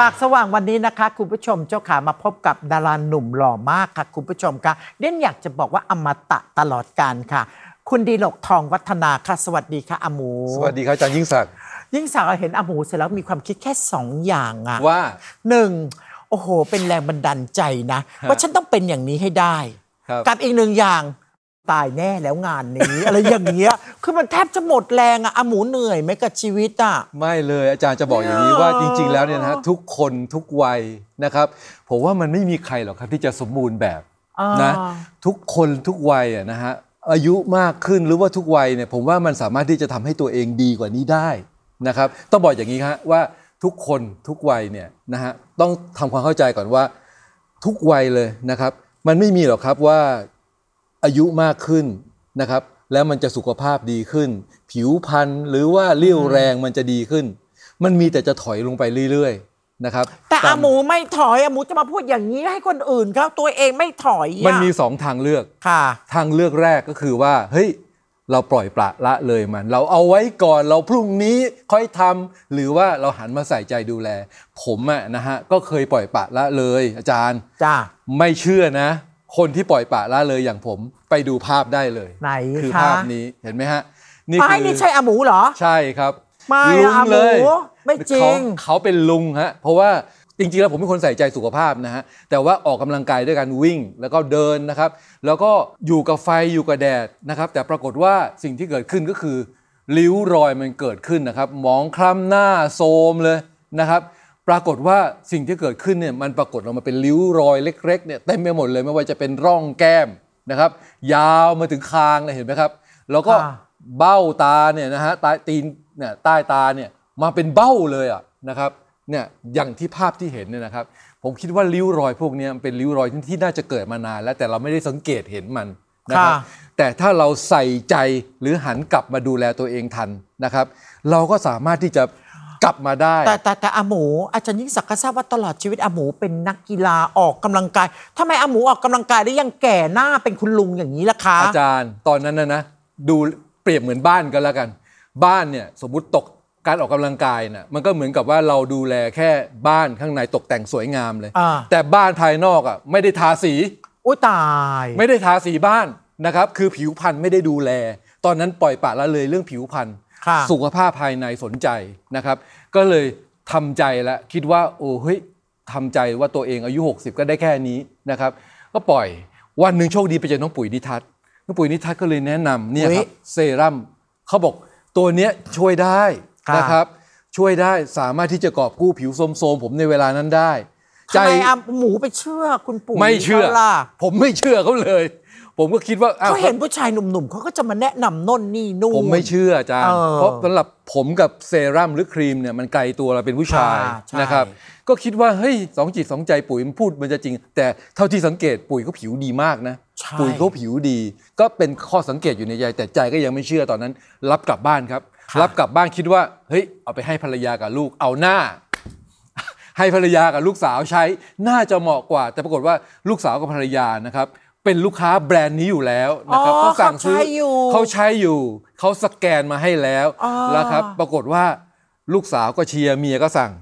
ปากสว่างวันนี้นะคะ คุณผู้ชมเจ้าขามาพบกับดาราหนุ่มหล่อมากค่ะคุณผู้ชมคะเด่นอยากจะบอกว่าอมตะตลอดการค่ะ คุณดีหลกทองวัฒนาค่ะสวัสดีค่ะอหมูสวัสดีครับอาจารย์ยิ่งศักดิ์ยิ่งศักดิ์เห็นอหมูเสร็จแล้วมีความคิดแค่สองอย่างอะว่าหนึ่งโอ้โห เป็นแรงบันดาลใจนะ ว่าฉันต้องเป็นอย่างนี้ให้ได้กับอีกหนึ่งอย่างตายแน่แล้วงานนี้อะไรอย่างเงี้ย คือมันแทบจะหมดแรงอะอะหมูเหนื่อยไหมกับชีวิตอะไม่เลยอาจารย์จะบอกอย่างนี้ว่าจริงๆ แล้วเนี่ยนะทุกคนทุกวัยนะครับ ผมว่ามันไม่มีใครหรอกครับที่จะสมบูรณ์แบบนะทุกคนทุกวัยอะนะฮะอายุมากขึ้นหรือว่าทุกวัยเนี่ยผมว่ามันสามารถที่จะทำให้ตัวเองดีกว่านี้ได้นะครับ ต้องบอกอย่างนี้ับว่าทุกคนทุกวัยเนี่ยนะฮะต้องทำความเข้าใจก่อนว่าทุกวัยเลยนะครับ มันไม่มีหรอกครับว่าอายุมากขึ้นนะครับ แล้วมันจะสุขภาพดีขึ้น ผิวพรรณหรือว่าเรี่ยวแรงมันจะดีขึ้น มันมีแต่จะถอยลงไปเรื่อย ๆนะครับแต่อาหมูไม่ถอยอาหมูจะมาพูดอย่างนี้ให้คนอื่นเขาตัวเองไม่ถอย มันมีสองทางเลือก ค่ะ ทางเลือกแรกก็คือว่าเฮ้ย เราปล่อยปละละเลยมัน เราเอาไว้ก่อนเราพรุ่งนี้ค่อยทำ หรือว่าเราหันมาใส่ใจดูแล ผมอะนะฮะ ก็เคยปล่อยปละละเลย อาจารย์จ้าไม่เชื่อนะคนที่ปล่อยปะละเลยอย่างผมไปดูภาพได้เลยไหนคือภาพนี้เห็นไหมฮะ นี่คือนี่ใช่อาหมูเหรอ ใช่ครับไม่ลุงเลย ไม่จริงเขาเป็นลุงฮะเพราะว่าจริงๆแล้วผมเป็นคนใส่ใจสุขภาพนะฮะ แต่ว่าออกกำลังกายด้วยการวิ่งแล้วก็เดินนะครับ แล้วก็อยู่กับไฟอยู่กับแดดนะครับ แต่ปรากฏว่าสิ่งที่เกิดขึ้นก็คือริ้วรอยมันเกิดขึ้นนะครับมองคล้ำหน้าโซมเลยนะครับปรากฏว่าสิ่งที่เกิดขึ้นเนี่ยมันปรากฏออกมาเป็นริ้วรอยเล็กๆเนี่ยเต็มไปหมดเลยไม่ว่าจะเป็นร่องแก้มนะครับ ยาวมาถึงคางเลยเห็นไหมครับ แล้วก็เบ้าตาเนี่ยนะฮะใต้ตีนเนี่ยใต้ตาเนี่ยมาเป็นเบ้าเลยอ่ะนะครับเนี่ยอย่างที่ภาพที่เห็นเนี่ยนะครับ ผมคิดว่าริ้วรอยพวกนี้เป็นริ้วรอยที่น่าจะเกิดมานาน แล้วแต่เราไม่ได้สังเกตเห็นมันนะครับแต่ถ้าเราใส่ใจหรือหันกลับมาดูแลตัวเองทันนะครับ เราก็สามารถที่จะกลับมาได้ แต่แต่แต่อาหมู อาจารย์ยิ่งศักดิ์ก็ทราบว่าตลอดชีวิตอาหมูเป็นนักกีฬาออกกำลังกายทำไมอาหมูออกกำลังกายได้ยังแก่หน้าเป็นคุณลุงอย่างนี้ล่ะคะอาจารย์ตอนนั้นนะนะดูเปรียบเหมือนบ้านกันแล้วกัน บ้านเนี่ยสมมุติตกการออกกำลังกายนะ่ะมันก็เหมือนกับว่าเราดูแลแค่บ้านข้างในตกแต่งสวยงามเลย แต่บ้านภายนอกอ่ะไม่ได้ทาสี อุ้ยตาย ไม่ได้ทาสีบ้านนะครับ คือผิวพรรณไม่ได้ดูแล ตอนนั้นปล่อยปละละเลยเรื่องผิวพรรณสุขภาพภายในสนใจนะครับ ก็เลยทำใจแล้วคิดว่าโอ้เฮ้ยทำใจว่าตัวเองอายุ 60 ก็ได้แค่นี้นะครับ ก็ปล่อยวันหนึ่งโชคดีไปเจอน้องปุ๋ยนิทัศน์น้องปุ๋ยนิทัศน์ก็เลยแนะนำเนี่ยครับเซรั่มเขาบอกตัวเนี้ยช่วยได้นะครับ ช่วยได้สามารถที่จะกอบกู้ผิวโทมผมในเวลานั้นได้ใำไมอ่หมูไปเชื่อคุณปู่ไม่เชื่อผมไม่เชื่อเขาเลย ผมก็คิดว่าเขาเห็นผู้ชายหนุ่มๆ เขาก็จะมาแนะนำนนนี่นู่น ผมไม่เชื่ออาจารย์ เพราะสำหรับผมกับเซรั่มหรือครีมเนี่ยมันไกลตัวเราเป็นผู้ชายนะครับ ก็คิดว่า เฮ้ย สองจิตสองใจปุ๋ยมันพูดมันจะจริง แต่เท่าที่สังเกตปุ๋ยเขาผิวดีมากนะ ปุ๋ยเขาผิวดี ก็เป็นข้อสังเกตอยู่ในใจแต่ใจก็ยังไม่เชื่อตอนนั้นรับกลับบ้านครับรับกลับบ้านคิดว่าเฮ้ยเอาไปให้ภรรยากับลูกเอาหน้าให้ภรรยากับลูกสาวใช้ น่าจะเหมาะกว่า แต่ปรากฏว่าลูกสาวกับภรรยานะครับเป็นลูกค้าแบรนด์นี้อยู่แล้วนะครับเขาสั่งซื้อเขาใช้อยู่เขาสแกนมาให้แล้วนะครับปรากฏว่าลูกสาวก็เชียร์เมียก็สั่ง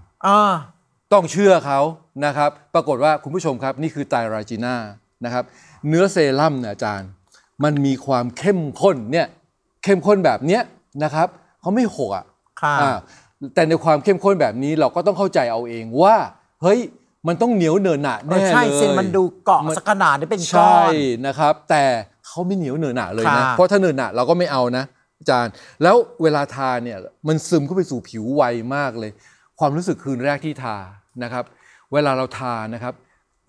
ต้องเชื่อเขานะครับ ปรากฏว่าคุณผู้ชมครับนี่คือไตราจีน่านะครับ เนื้อเซรั่มเนี่ยอาจารย์มันมีความเข้มข้นเนี่ยเข้มข้นแบบเนี้ยนะครับเขาไม่หกอ่ะแต่ในความเข้มข้นแบบนี้เราก็ต้องเข้าใจเอาเองว่า เฮ้ยมันต้องเหนียวเนินหนาแน่เลยใช่เส้นมันดูเกาะสักขนาดได้เป็นก้อนใช่นะครับ แต่เขาไม่เหนียวเนินหนาเลยนะเพราะถ้าเนินหนาเราก็ไม่เอานะ อาจารย์ แล้วเวลาทาเนี่ยมันซึมเข้าไปสู่ผิวไวมากเลย ความรู้สึกคืนแรกที่ทานะครับ เวลาเราทานะครับ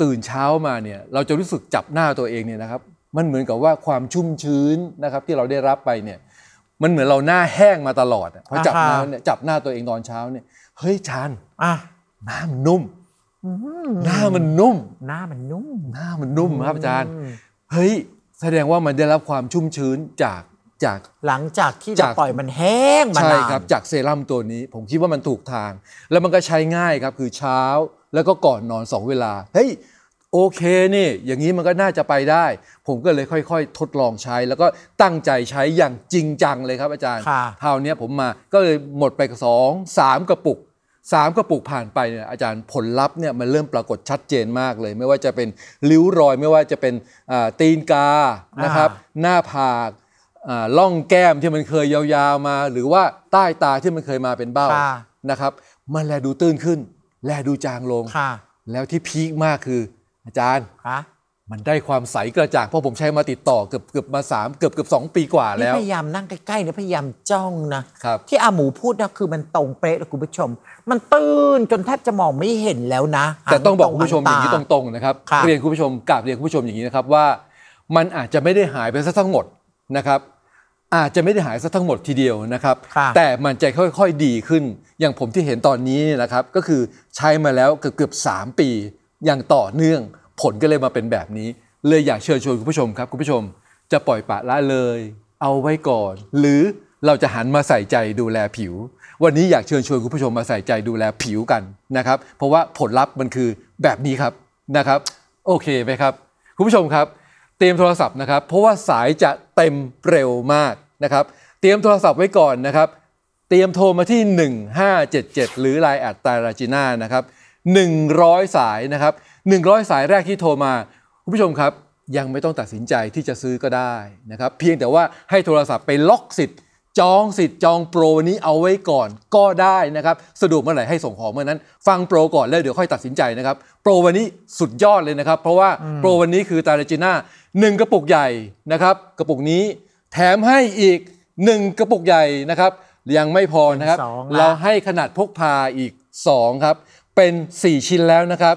ตื่นเช้ามาเนี่ยเราจะรู้สึกจับหน้าตัวเองเนี่ยนะครับ มันเหมือนกับว่าความชุ่มชื้นนะครับที่เราได้รับไปเนี่ยมันเหมือนเราหน้าแห้งมาตลอดอพอจับน้ำเนี่ยจับหน้าตัวเองตอนเช้าเนี่ยเฮ้ยชานอ่ะหน้ามันนุ่มหน้ามันนุ่มหน้ามันนุ่ม หน้ามันนุ่มครับอาจารย์ เฮ้ยแสดงว่ามันได้รับความชุ่มชื้นจากจาก หลังจากที่เราจปล่อยมันแห้งมาใช่ครับจากเซรั่มตัวนี้ ผมคิดว่ามันถูกทาง แล้วมันก็ใช้ง่ายครับคือเช้าแล้วก็ก่อนนอนสองเวลาเฮ้ยโอเคนี่ อย่างนี้มันก็น่าจะไปได้ ผมก็เลยค่อยๆ ทดลองใช้แล้วก็ตั้งใจใช้อย่างจริงจังเลยครับอาจารย์คราวนี้ผมมาก็เลยหมดไปสองสามกระปุกสามกระปุกผ่านไปเนี่ยอาจารย์ ผลลัพธ์เนี่ยมันเริ่มปรากฏชัดเจนมากเลย ไม่ว่าจะเป็นริ้วรอยไม่ว่าจะเป็นตีนกานะครับหน้าผากล่องแก้มที่มันเคยยาวๆมา หรือว่าใต้ตาที่มันเคยมาเป็นเบ้านะครับมันแลดูตื้นขึ้น แลดูจางลงแล้วที่พีคมากคืออาจารย์ฮะมันได้ความใสกระจ่างเพราะผมใช้มาติดต่อเกือบเกือบมาสามเกือบเกือบสองปีกว่าแล้วพยายามนั่งใกล้ๆเนี่ยพยายามจ้องนะครับที่อาหมูพูดนะคือมันตรงเป๊ะคุณผู้ชม มันตื้นจนแทบจะมองไม่เห็นแล้วนะแต่ต้องบอกคุณผู้ชมอย่างนี้ตรงๆนะครับเรียนคุณผู้ชมกราบเรียนคุณผู้ชมอย่างนี้นะครับว่า มันอาจจะไม่ได้หายไปซะทั้งหมดนะครับ อาจจะไม่ได้หายซะทั้งหมดทีเดียวนะครับ แต่มันจะค่อยๆดีขึ้นอย่างผมที่เห็นตอนนี้นะครับ ก็คือใช้มาแล้วเกือบเกือบสามปีอย่างต่อเนื่องผลก็เลยมาเป็นแบบนี้ เลยอยากเชิญชวนคุณผู้ชมครับ คุณผู้ชมจะปล่อยปะละเลยเอาไว้ก่อน หรือเราจะหันมาใส่ใจดูแลผิว วันนี้อยากเชิญชวนคุณผู้ชมมาใส่ใจดูแลผิวกันนะครับ เพราะว่าผลลัพธ์มันคือแบบนี้ครับนะครับ โอเคไหมครับ คุณผู้ชมครับ เตรียมโทรศัพท์นะครับ เพราะว่าสายจะเต็มเร็วมากนะครับ เตรียมโทรศัพท์ไว้ก่อนนะครับ เตรียมโทรมาที่ 1577หรือ Line แอดตาราจิน่านะครับ100 สาย นะครับ 100 สายแรกที่โทรมาคุณผู้ชมครับยังไม่ต้องตัดสินใจที่จะซื้อก็ได้นะครับ เพียงแต่ว่าให้โทรศัพท์ไปล็อกสิทธิ์จองสิทธิ์จองโปรนี้เอาไว้ก่อนก็ได้นะครับ สะดวกเมื่อไหร่ให้ส่งของเมื่อนั้น ฟังโปรก่อนแล้วเดี๋ยวค่อยตัดสินใจนะครับ โปรวันนี้สุดยอดเลยนะครับ เพราะว่าโปรวันนี้คือตาเลจิน่า1กระปุกใหญ่นะครับ กระปุกนี้แถมให้อีก 1 กระปุกใหญ่นะครับ ยังไม่พอนะครับ เราให้ขนาดพกพาอีก 2 ครับเป็น 4 ชิ้นแล้วนะครับ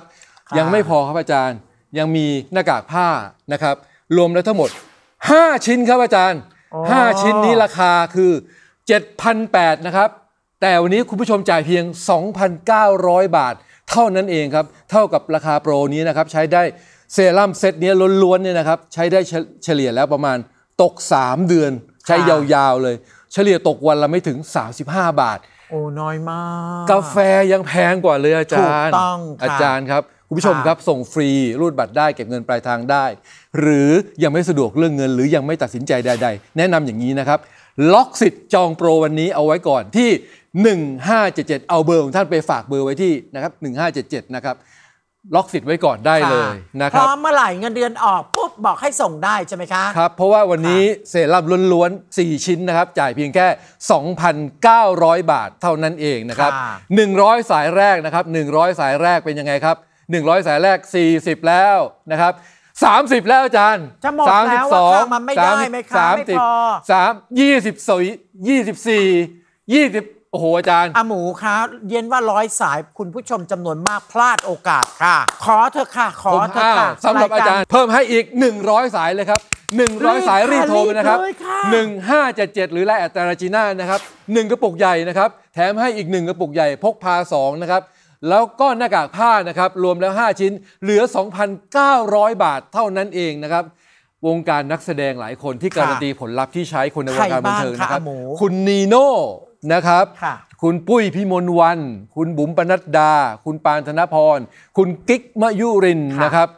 ยังไม่พอครับอาจารย์ยังมีหน้ากากผ้านะครับ รวมแล้วทั้งหมด 5 ชิ้นครับอาจารย์ 5 ชิ้นนี้ราคาคือ 7,800นะครับ แต่วันนี้คุณผู้ชมจ่ายเพียง 2,900 บาท เท่านั้นเอง ครับ เท่ากับราคาโปรนี้นะครับใช้ได้เซรั่มเซตนี้ล้วนๆเนี่ยนะครับใช้ได้เฉลี่ยแล้วประมาณตก 3 เดือนใช้ยาวๆเลย เฉลี่ยตกวันละไม่ถึง 35 บาทโอ้น้อยมาก กาแฟยังแพงกว่าเลยอาจารย์ถูกต้องอาจารย์ครับ คุณผู้ชมครับ ส่งฟรีรูดบัตรได้เก็บเงินปลายทางได้ หรือยังไม่สะดวกเรื่องเงิน หรือยังไม่ตัดสินใจใดๆแนะนำอย่างนี้นะครับล็อกสิทธิ์จองโปรวันนี้เอาไว้ก่อนที่ 1577 เอาเบอร์ของท่านไปฝากเบอร์ไว้ที่นะครับ1577นะครับล็อกสิทธิ์ไว้ก่อนได้เลยนะครับพร้อมเมื่อไหร่เงินเดือนออกบอกให้ส่งได้ใช่ไหมคะครับเพราะว่าวันนี้เซรั่มล้วนๆ 4 ชิ้นนะครับ จ่ายเพียงแค่ 2,900 บาทเท่านั้นเองนะครับ100 สายแรกนะครับ100 สายแรกเป็นยังไงครับ 100 สายแรก 40 แล้วนะครับสามสิบแล้วอาจารย์จะหมดแล้วว่าข้ามันไม่ได้ไหมคไม่พอสามยี่สิบสี่ยี่สิบสี่ยี่สิบโอ้โหอาจารย์อาหมูคะเย็นว่าร้อยสายคุณผู้ชมจำนวนมากพลาดโอกาสค่ะขอเธอค่ะขอเธอค่ะสำหรับอาจารย์ เพิ่มให้อีก 100 สายเลยครับ100 สายรีบโทรนะครับ1577 หรือไลแอตตาราจีน่านะครับ1กระปุกใหญ่นะครับ แถมให้อีก 1กระปุกใหญ่พกพา 2 นะครับแล้วก็หน้ากากผ้านะครับรวมแล้ว 5 ชิ้น เหลือ 2,900 บาทเท่านั้นเองนะครับวงการนักแสดงหลายคนที่การันตีผลลัพธ์ที่ใช้คนในวงการบันเทิงนะครับคุณนีโน่นะครับคุณปุ้ยพิมลวัน คุณบุ๋มปนัดดา คุณปานธนพร คุณกิ๊กมะยุรินนะครับ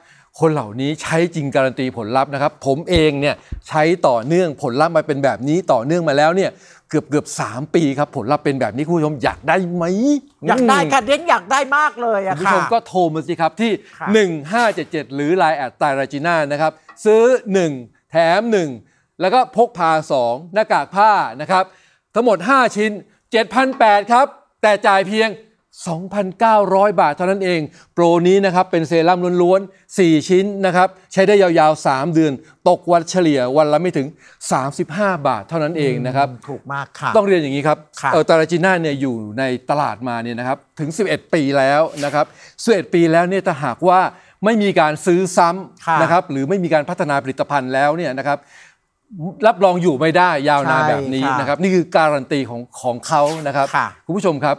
คนเหล่านี้ใช้จริงการันตีผลลัพธ์นะครับ ผมเองเนี่ยใช้ต่อเนื่องผลลัพธ์มาเป็นแบบนี้ ต่อเนื่องมาแล้วเนี่ย เกือบเกือบสามปีครับ ผลลัพธ์เป็นแบบนี้คุณผู้ชมอยากได้ไหม อยากได้ค่ะเด้งอยากได้มากเลยอะค่ะคุณผู้ชมก็โทรมาสิครับที่ 1577 หรือ Line แอดไตราจีน่านะครับ ซื้อ 1 แถม 1 แล้วก็พกพา 2 หน้ากากผ้านะครับทั้งหมด 5 ชิ้น 7,800ครับ แต่จ่ายเพียง 2,900 บาทเท่านั้นเอง โปรนี้นะครับ เป็นเซรั่มล้วนๆ 4 ชิ้นนะครับ ใช้ได้ยาวๆ 3 เดือน ตกวันเฉลี่ยวันละไม่ถึง 35 บาทเท่านั้นเองนะครับ ถูกมากค่ะ ต้องเรียนอย่างนี้ครับ เออตาราจิน่าเนี่ยอยู่ในตลาดมาเนี่ยนะครับ ถึง 11 ปีแล้วนะครับ 11 ปีแล้วเนี่ยถ้าหากว่าไม่มีการซื้อซ้ำนะครับหรือไม่มีการพัฒนาผลิตภัณฑ์แล้วเนี่ยนะครับรับรองอยู่ไม่ได้ยาวนานแบบนี้นะครับ นี่คือการันตีของของเขานะครับ คุณผู้ชมครับ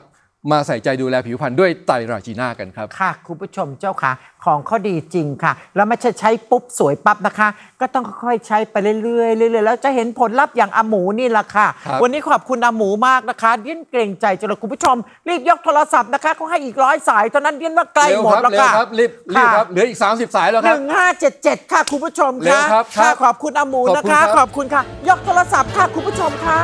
มาใส่ใจดูแลผิวพรรณด้วยไตราจีน่ากันครับค่ะคุณผู้ชมเจ้าค่ะ ของข้อดีจริงค่ะ แล้วไม่ใช่ใช้ปุ๊บ สวยปั๊บนะคะ ก็ต้องค่อยๆใช้ไปเรื่อยๆเรื่อยๆ แล้วจะเห็นผลลัพธ์อย่างอาหมูนี่แหละค่ะควันนี้ขอบคุณอาหมูมากนะคะเดี้ยนเกรงใจจนคุณผู้ชม รีบยกโทรศัพท์นะคะเขาให้อีกร้อยสายตอนนั้นเดี้ยนว่าใกล้หมดแล้วเร็วค่ะครับรีบรครับเหลืออีก 30 สายแล้วครับหนึ่งห้าเจ็ดเจ็ดค่ะคุณผู้ชมค่ะขอบคุณอาหมูนะคะขอบคุณคขอบคุณค่ะ ยกโทรศัพท์ค่ะคุณผู้ชมค่ะ